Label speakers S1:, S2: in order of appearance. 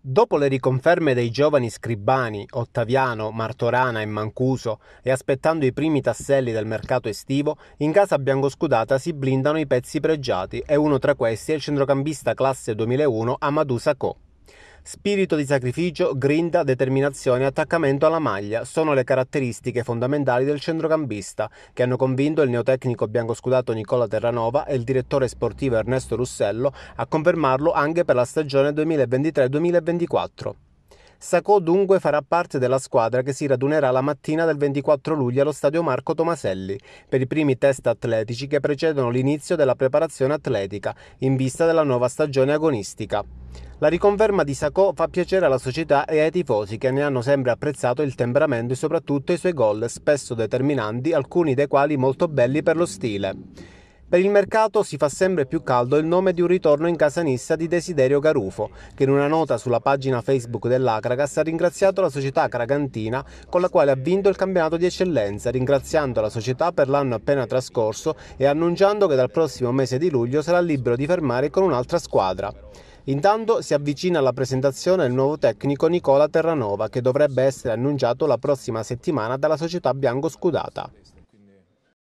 S1: Dopo le riconferme dei giovani scribani Ottaviano, Martorana e Mancuso e aspettando i primi tasselli del mercato estivo, in casa biancoscudata si blindano i pezzi pregiati e uno tra questi è il centrocampista classe 2001 Amadou Sacco. Spirito di sacrificio, grinta, determinazione e attaccamento alla maglia sono le caratteristiche fondamentali del centrocampista che hanno convinto il neotecnico biancoscudato Nicola Terranova e il direttore sportivo Ernesto Russello a confermarlo anche per la stagione 2023-2024. Sacco dunque farà parte della squadra che si radunerà la mattina del 24 luglio allo stadio Marco Tomaselli per i primi test atletici che precedono l'inizio della preparazione atletica in vista della nuova stagione agonistica. La riconferma di Sacco fa piacere alla società e ai tifosi che ne hanno sempre apprezzato il temperamento e soprattutto i suoi gol, spesso determinanti, alcuni dei quali molto belli per lo stile. Per il mercato si fa sempre più caldo il nome di un ritorno in casa Nissa di Desiderio Garufo, che in una nota sulla pagina Facebook dell'Acragas ha ringraziato la società caragantina con la quale ha vinto il campionato di eccellenza, ringraziando la società per l'anno appena trascorso e annunciando che dal prossimo mese di luglio sarà libero di fermare con un'altra squadra. Intanto si avvicina alla presentazione il nuovo tecnico Nicola Terranova che dovrebbe essere annunciato la prossima settimana dalla società bianco scudata.